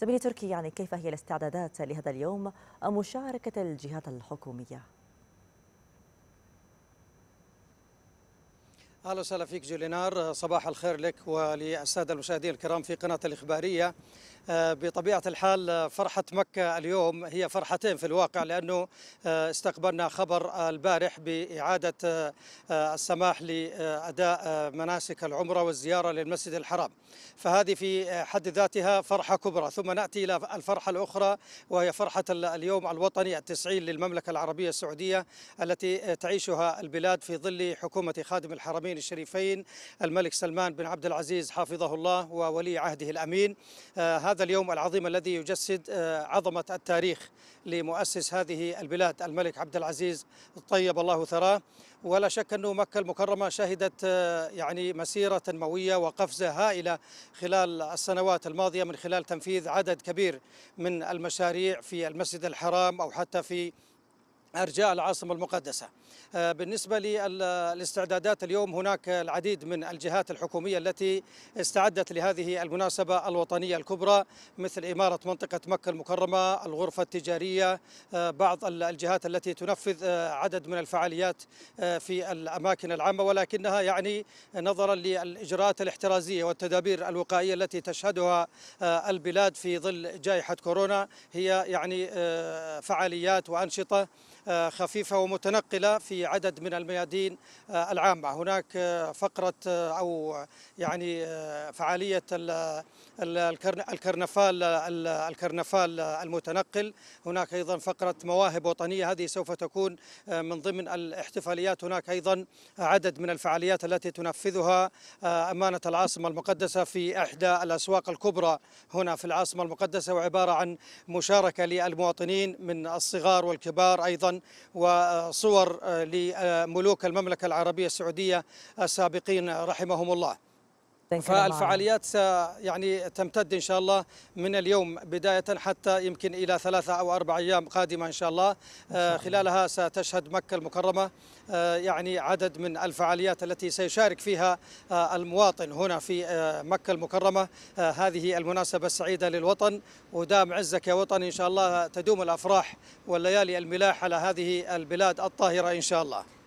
زميلي تركي يعني كيف هي الاستعدادات لهذا اليوم مشاركة الجهات الحكومية؟ اهلا وسهلا فيك جولينار صباح الخير لك وللساده المشاهدين الكرام في قناه الاخباريه آه، بطبيعة الحال آه، فرحة مكة اليوم هي فرحتين في الواقع لأنه آه، استقبلنا خبر البارح بإعادة السماح لأداء مناسك العمرة والزيارة للمسجد الحرام فهذه في حد ذاتها فرحة كبرى ثم نأتي إلى الفرحة الأخرى وهي فرحة اليوم الوطني التسعين للمملكة العربية السعودية التي تعيشها البلاد في ظل حكومة خادم الحرمين الشريفين الملك سلمان بن عبد العزيز حافظه الله وولي عهده الأمين هذا اليوم العظيم الذي يجسد آه، عظمة التاريخ لمؤسس هذه البلاد الملك عبد العزيز طيب الله ثراه ولا شك أن مكة المكرمة شهدت آه، يعني مسيرة تنموية وقفزة هائلة خلال السنوات الماضية من خلال تنفيذ عدد كبير من المشاريع في المسجد الحرام أو حتى في ارجاء العاصمه المقدسه. آه، بالنسبه للاستعدادات اليوم هناك العديد من الجهات الحكوميه التي استعدت لهذه المناسبه الوطنيه الكبرى مثل اماره منطقه مكه المكرمه، الغرفه التجاريه، آه، بعض الجهات التي تنفذ آه، عدد من الفعاليات في الاماكن العامه ولكنها يعني نظرا للاجراءات الاحترازيه والتدابير الوقائيه التي تشهدها البلاد في ظل جائحه كورونا هي يعني فعاليات وانشطه آه، خفيفة ومتنقلة في عدد من الميادين آه، العامة هناك آه، فقرة أو يعني فعالية الكرنفال الكرنفال المتنقل هناك أيضا فقرة مواهب وطنية هذه سوف تكون من ضمن الاحتفاليات هناك أيضا عدد من الفعاليات التي تنفذها أمانة العاصمة المقدسة في إحدى الأسواق الكبرى هنا في العاصمة المقدسة وعبارة عن مشاركة للمواطنين من الصغار والكبار أيضا وصور لملوك المملكة العربية السعودية السابقين رحمهم الله فالفعاليات يعني تمتد إن شاء الله من اليوم بداية حتى يمكن إلى ثلاثة أو أربع أيام قادمة إن شاء الله, آه خلالها ستشهد مكة المكرمة آه يعني عدد من الفعاليات التي سيشارك فيها آه المواطن هنا في آه، مكة المكرمة آه، هذه المناسبة السعيدة للوطن ودام عزك يا وطن إن شاء الله تدوم الأفراح والليالي الملاح على هذه البلاد الطاهرة إن شاء الله